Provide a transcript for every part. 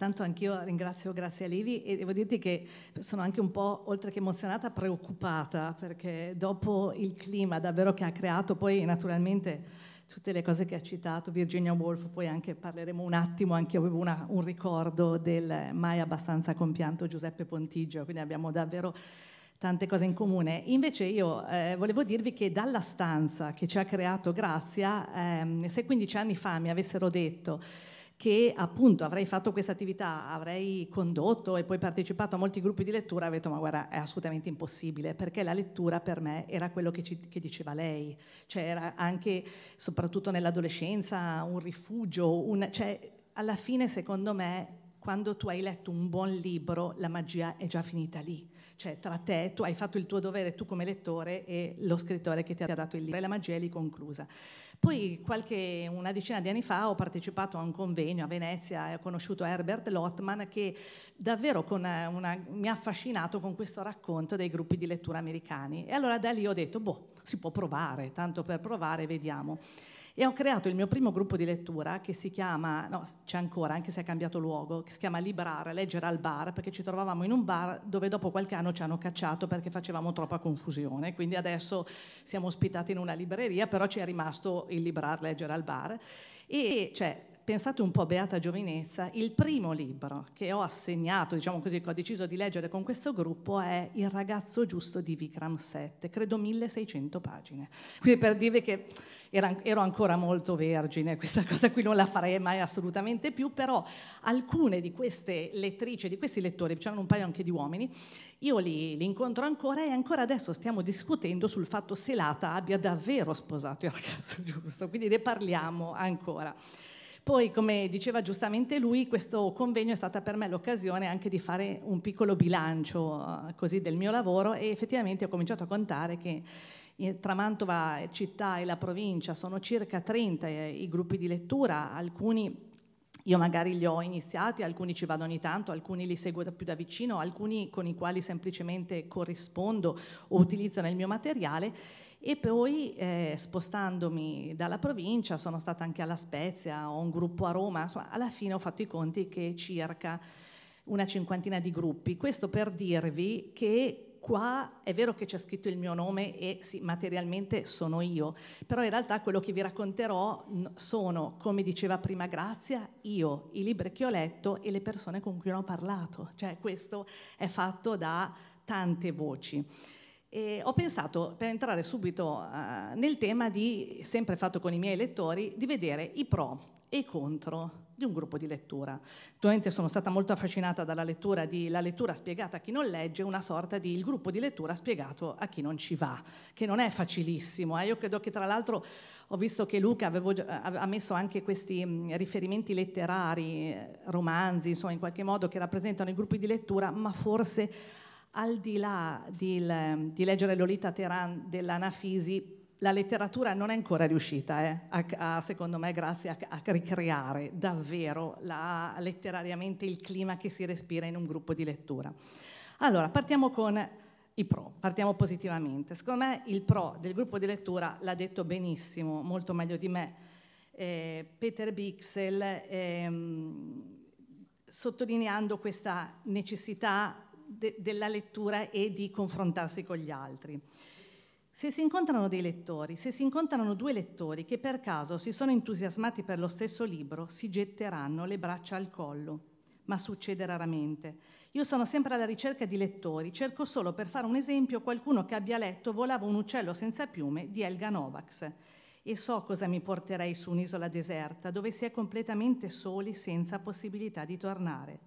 Tanto anch'io ringrazio Grazia Livi e devo dirti che sono anche un po', oltre che emozionata, preoccupata perché dopo il clima davvero che ha creato, poi naturalmente tutte le cose che ha citato, Virginia Woolf, poi anche parleremo un attimo, anche io avevo una, un ricordo del mai abbastanza compianto Giuseppe Pontigio, quindi abbiamo davvero tante cose in comune. Invece io eh, volevo dirvi che dalla stanza che ci ha creato Grazia, ehm, se 15 anni fa mi avessero detto che appunto avrei fatto questa attività, avrei condotto e poi partecipato a molti gruppi di lettura, avevo detto ma guarda è assolutamente impossibile perché la lettura per me era quello che, ci, che diceva lei, cioè era anche soprattutto nell'adolescenza un rifugio, un, cioè alla fine secondo me quando tu hai letto un buon libro la magia è già finita lì, cioè tra te, tu hai fatto il tuo dovere tu come lettore e lo scrittore che ti ha dato il libro e la magia è lì conclusa. Poi qualche, una decina di anni fa ho partecipato a un convegno a Venezia e ho conosciuto Herbert Lottman che davvero una, eh, una, mi ha affascinato con questo racconto dei gruppi di lettura americani. E allora da lì ho detto, boh, si può provare, tanto per provare vediamo. E ho creato il mio primo gruppo di lettura che si chiama, no, c'è ancora, anche se è cambiato luogo, che si chiama Librare, leggere al bar, perché ci trovavamo in un bar dove dopo qualche anno ci hanno cacciato perché facevamo troppa confusione. Quindi adesso siamo ospitati in una libreria, però ci è rimasto il librar leggere al bar e c'è cioè, pensate un po' Beata Giovinezza, il primo libro che ho assegnato, diciamo così, che ho deciso di leggere con questo gruppo è Il ragazzo giusto di Vikram Seth, credo 1600 pagine. Quindi per dirvi che ero ancora molto vergine, questa cosa qui non la farei mai assolutamente più, però alcune di queste lettrici, di questi lettori, c'erano un paio anche di uomini, io li, li, incontro ancora e ancora adesso stiamo discutendo sul fatto se Lata abbia davvero sposato il ragazzo giusto, quindi ne parliamo ancora. Poi, come diceva giustamente lui, questo convegno è stata per me l'occasione anche di fare un piccolo bilancio eh, così del mio lavoro e effettivamente ho cominciato a contare che eh, tra Mantova città e la provincia sono circa 30 eh, i gruppi di lettura, alcuni io magari li ho iniziati, alcuni ci vado ogni tanto, alcuni li seguo da più da vicino, alcuni con i quali semplicemente corrispondo o utilizzano il mio materiale e poi eh, spostandomi dalla provincia sono stata anche alla Spezia, ho un gruppo a Roma, insomma alla fine ho fatto i conti che circa una cinquantina di gruppi. Questo per dirvi che qua è vero che c'è scritto il mio nome e sì, materialmente sono io, però in realtà quello che vi racconterò sono, come diceva prima Grazia, io, i libri che ho letto e le persone con cui ho parlato, cioè questo è fatto da tante voci. E ho pensato, per entrare subito uh, nel tema di, sempre fatto con i miei lettori, di vedere i pro e i contro di un gruppo di lettura. Attualmente sono stata molto affascinata dalla lettura di La lettura spiegata a chi non legge, una sorta di il gruppo di lettura spiegato a chi non ci va, che non è facilissimo. Eh? Io credo che tra l'altro ho visto che Luca avevo, ha messo anche questi mm, riferimenti letterari, eh, romanzi, insomma in qualche modo che rappresentano i gruppi di lettura, ma forse al di là di, di leggere Lolita Teran dell'Anafisi, la letteratura non è ancora riuscita, eh, a, a, secondo me, grazie a, a ricreare davvero la, letterariamente il clima che si respira in un gruppo di lettura. Allora, partiamo con i pro, partiamo positivamente. Secondo me il pro del gruppo di lettura l'ha detto benissimo, molto meglio di me, eh, Peter Bixel, ehm, sottolineando questa necessità de, della lettura e di confrontarsi con gli altri. Se si incontrano dei lettori, se si incontrano due lettori che per caso si sono entusiasmati per lo stesso libro, si getteranno le braccia al collo. Ma succede raramente. Io sono sempre alla ricerca di lettori, cerco solo per fare un esempio qualcuno che abbia letto Volava un uccello senza piume di Elga Novax. E so cosa mi porterei su un'isola deserta dove si è completamente soli senza possibilità di tornare.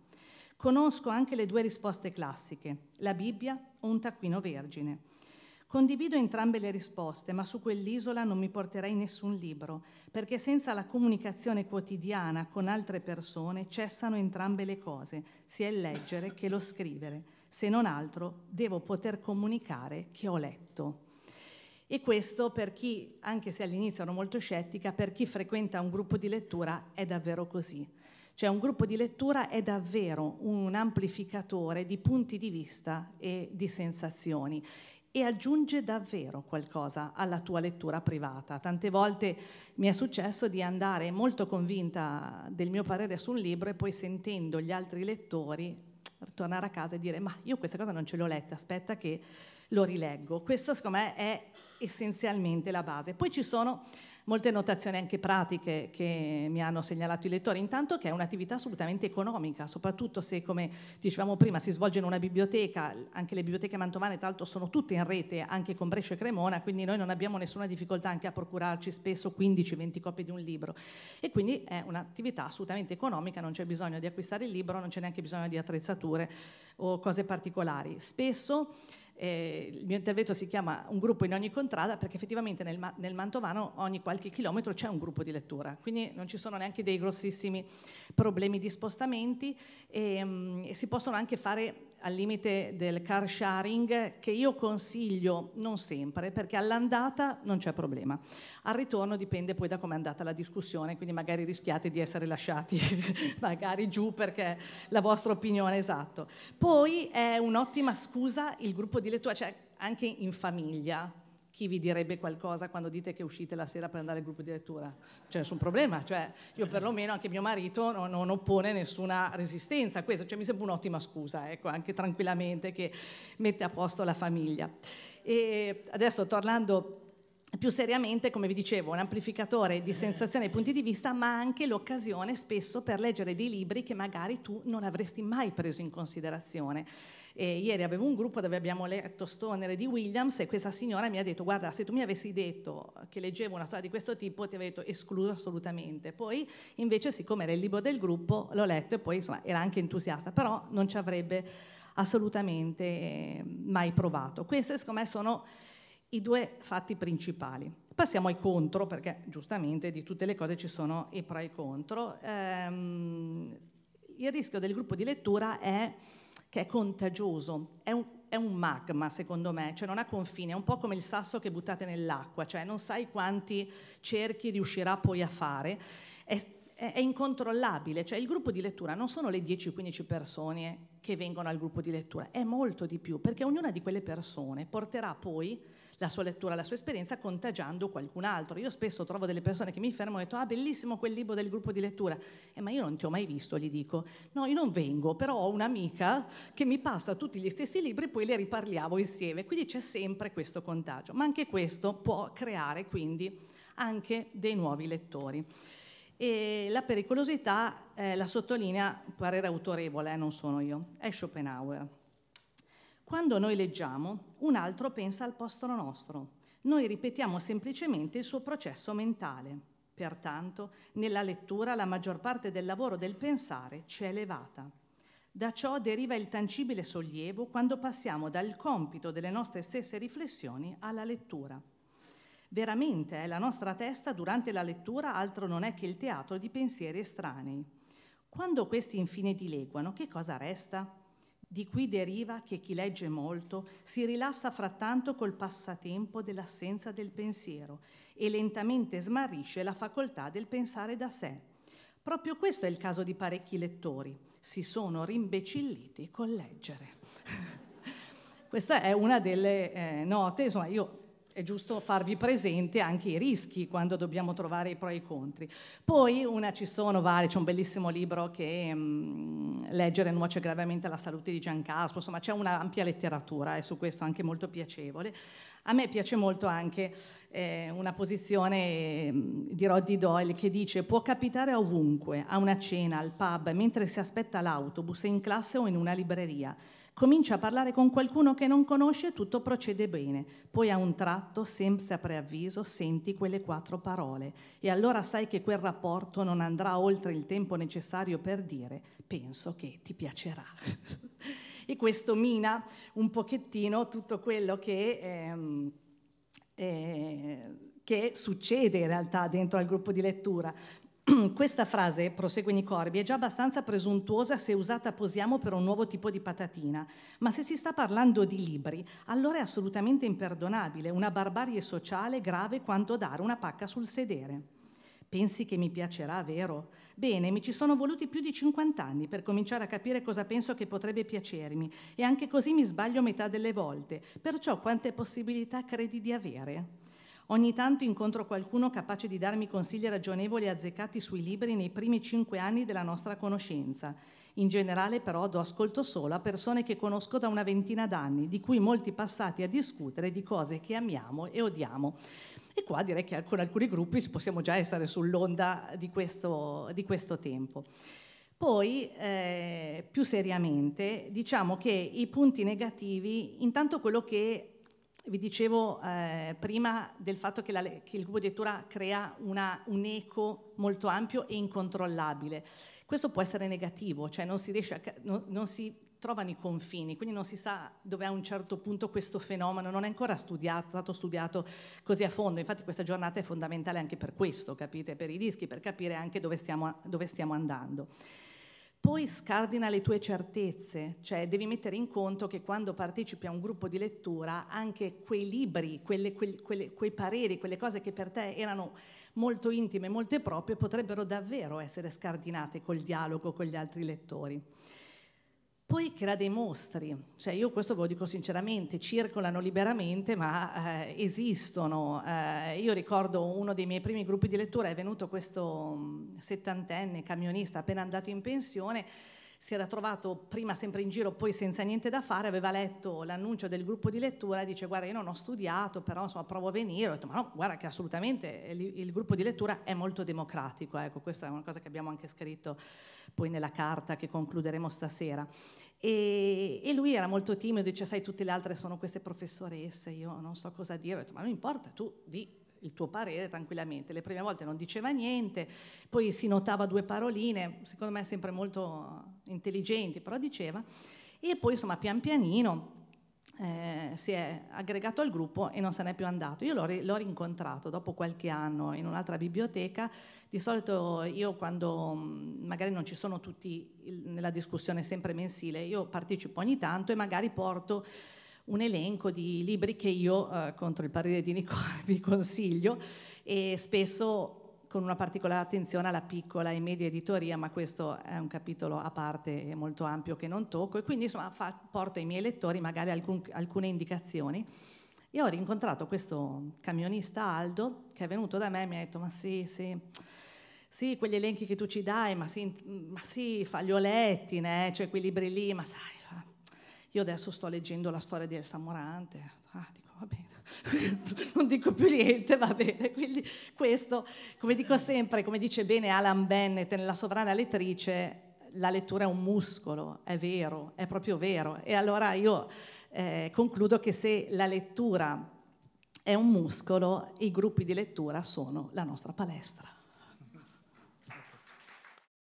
Conosco anche le due risposte classiche, la Bibbia o un taccuino vergine. Condivido entrambe le risposte, ma su quell'isola non mi porterei nessun libro, perché senza la comunicazione quotidiana con altre persone cessano entrambe le cose, sia il leggere che lo scrivere. Se non altro, devo poter comunicare che ho letto. E questo per chi, anche se all'inizio ero molto scettica, per chi frequenta un gruppo di lettura è davvero così. Cioè un gruppo di lettura è davvero un amplificatore di punti di vista e di sensazioni e aggiunge davvero qualcosa alla tua lettura privata. Tante volte mi è successo di andare molto convinta del mio parere su un libro e poi sentendo gli altri lettori tornare a casa e dire ma io questa cosa non ce l'ho letta, aspetta che lo rileggo. Questo secondo me è essenzialmente la base. Poi ci sono molte notazioni anche pratiche che mi hanno segnalato i lettori. Intanto che è un'attività assolutamente economica, soprattutto se, come dicevamo prima, si svolge in una biblioteca, anche le biblioteche mantovane tra l'altro sono tutte in rete, anche con Brescia e Cremona, quindi noi non abbiamo nessuna difficoltà anche a procurarci spesso 15-20 copie di un libro. E quindi è un'attività assolutamente economica, non c'è bisogno di acquistare il libro, non c'è neanche bisogno di attrezzature o cose particolari. Spesso eh, il mio intervento si chiama Un gruppo in ogni contrada perché effettivamente nel, nel, Mantovano ogni qualche chilometro c'è un gruppo di lettura, quindi non ci sono neanche dei grossissimi problemi di spostamenti e, ehm, mh, e si possono anche fare al limite del car sharing che io consiglio non sempre perché all'andata non c'è problema. Al ritorno dipende poi da come è andata la discussione, quindi magari rischiate di essere lasciati magari giù perché la vostra opinione è esatta. Poi è un'ottima scusa il gruppo di lettura, cioè anche in famiglia, chi vi direbbe qualcosa quando dite che uscite la sera per andare al gruppo di lettura? C'è cioè, nessun problema, cioè io perlomeno anche mio marito non, non oppone nessuna resistenza a questo, cioè, mi sembra un'ottima scusa, ecco, anche tranquillamente che mette a posto la famiglia. E adesso tornando più seriamente, come vi dicevo, un amplificatore di eh. sensazioni e punti di vista, ma anche l'occasione spesso per leggere dei libri che magari tu non avresti mai preso in considerazione. E ieri avevo un gruppo dove abbiamo letto Stoner di Williams e questa signora mi ha detto guarda se tu mi avessi detto che leggevo una storia di questo tipo ti avrei detto escluso assolutamente. Poi invece siccome era il libro del gruppo l'ho letto e poi insomma era anche entusiasta, però non ci avrebbe assolutamente eh, mai provato. Queste secondo me sono i due fatti principali. Passiamo ai contro, perché giustamente di tutte le cose ci sono i pro e i contro. Ehm, il rischio del gruppo di lettura è che è contagioso, è un, è un, magma secondo me, cioè non ha confine, è un po' come il sasso che buttate nell'acqua, cioè non sai quanti cerchi riuscirà poi a fare, è, è, è incontrollabile, cioè il gruppo di lettura non sono le 10-15 persone che vengono al gruppo di lettura, è molto di più, perché ognuna di quelle persone porterà poi la sua lettura, la sua esperienza, contagiando qualcun altro. Io spesso trovo delle persone che mi fermano e dicono, ah bellissimo quel libro del gruppo di lettura, eh, ma io non ti ho mai visto, gli dico, no, io non vengo, però ho un'amica che mi passa tutti gli stessi libri e poi li riparliamo insieme, quindi c'è sempre questo contagio, ma anche questo può creare quindi anche dei nuovi lettori. E la pericolosità eh, la sottolinea, parere autorevole, eh, non sono io, è Schopenhauer quando noi leggiamo, un altro pensa al posto nostro. Noi ripetiamo semplicemente il suo processo mentale. Pertanto, nella lettura la maggior parte del lavoro del pensare ci è levata. Da ciò deriva il tangibile sollievo quando passiamo dal compito delle nostre stesse riflessioni alla lettura. Veramente è eh, la nostra testa durante la lettura altro non è che il teatro di pensieri estranei. Quando questi infine dileguano, che cosa resta? Di qui deriva che chi legge molto si rilassa frattanto col passatempo dell'assenza del pensiero e lentamente smarrisce la facoltà del pensare da sé. Proprio questo è il caso di parecchi lettori, si sono rimbecilliti col leggere. Questa è una delle eh, note, insomma io è giusto farvi presente anche i rischi quando dobbiamo trovare i pro e i contri. Poi una, ci sono varie, c'è un bellissimo libro che mh, mm, Leggere nuoce gravemente alla salute di Gian Caspo, insomma c'è un'ampia letteratura e su questo anche molto piacevole. A me piace molto anche eh, una posizione mm, di Roddy Doyle che dice può capitare ovunque, a una cena, al pub, mentre si aspetta l'autobus, in classe o in una libreria. Comincia a parlare con qualcuno che non conosce e tutto procede bene. Poi a un tratto, senza preavviso, senti quelle quattro parole e allora sai che quel rapporto non andrà oltre il tempo necessario per dire penso che ti piacerà. e questo mina un pochettino tutto quello che... Ehm, eh, che succede in realtà dentro al gruppo di lettura, Questa frase, prosegue Nicorbi, è già abbastanza presuntuosa se usata posiamo per un nuovo tipo di patatina, ma se si sta parlando di libri, allora è assolutamente imperdonabile, una barbarie sociale grave quanto dare una pacca sul sedere. Pensi che mi piacerà, vero? Bene, mi ci sono voluti più di 50 anni per cominciare a capire cosa penso che potrebbe piacermi e anche così mi sbaglio metà delle volte, perciò quante possibilità credi di avere? Ogni tanto incontro qualcuno capace di darmi consigli ragionevoli e azzeccati sui libri nei primi cinque anni della nostra conoscenza. In generale però do ascolto solo a persone che conosco da una ventina d'anni, di cui molti passati a discutere di cose che amiamo e odiamo. E qua direi che con alcuni gruppi possiamo già essere sull'onda di questo, di questo tempo. Poi, eh, più seriamente, diciamo che i punti negativi, intanto quello che vi dicevo eh, prima del fatto che, la, che il gruppo di lettura crea una, un eco molto ampio e incontrollabile. Questo può essere negativo, cioè non si, riesce a, non, non si trovano i confini, quindi non si sa dove a un certo punto questo fenomeno non è ancora studiato, stato studiato così a fondo. Infatti questa giornata è fondamentale anche per questo, capite, per i dischi, per capire anche dove stiamo, dove stiamo andando. Poi scardina le tue certezze, cioè devi mettere in conto che quando partecipi a un gruppo di lettura anche quei libri, quelle, quelle, quelle, quei pareri, quelle cose che per te erano molto intime, molte proprie, potrebbero davvero essere scardinate col dialogo con gli altri lettori poi crea dei mostri, cioè io questo ve lo dico sinceramente, circolano liberamente ma eh, esistono. Eh, io ricordo uno dei miei primi gruppi di lettura, è venuto questo mm, settantenne camionista appena andato in pensione si era trovato prima sempre in giro, poi senza niente da fare, aveva letto l'annuncio del gruppo di lettura dice guarda io non ho studiato, però insomma provo a venire, ho detto ma no, guarda che assolutamente eh, il, il gruppo di lettura è molto democratico, ecco questa è una cosa che abbiamo anche scritto poi nella carta che concluderemo stasera. E, e, lui era molto timido, dice sai tutte le altre sono queste professoresse, io non so cosa dire, ho detto ma non importa, tu di il tuo parere tranquillamente. Le prime volte non diceva niente, poi si notava due paroline, secondo me sempre molto eh, intelligenti, però diceva. E poi insomma pian pianino eh, si è aggregato al gruppo e non se n'è più andato. Io l'ho, l'ho, rincontrato dopo qualche anno in un'altra biblioteca. Di solito io quando mm, magari non ci sono tutti nella discussione sempre mensile, io partecipo ogni tanto e magari porto un elenco di libri che io, eh, contro il parere di Nicola, vi consiglio e spesso con una particolare attenzione alla piccola e media editoria, ma questo è un capitolo a parte e molto ampio che non tocco e quindi insomma fa, porto ai miei lettori magari alcun, alcune indicazioni. E ho rincontrato questo camionista Aldo che è venuto da me e mi ha detto ma sì, sì, sì, quegli elenchi che tu ci dai, ma sì, ma sì fa, né? Eh, cioè quei libri lì, ma sai, io adesso sto leggendo la storia di Elsa Morante, ah, dico, va bene, non dico più niente, va bene. Quindi questo, come dico sempre, come dice bene Alan Bennett nella sovrana lettrice, la lettura è un muscolo, è vero, è proprio vero. E allora io eh, concludo che se la lettura è un muscolo, i gruppi di lettura sono la nostra palestra.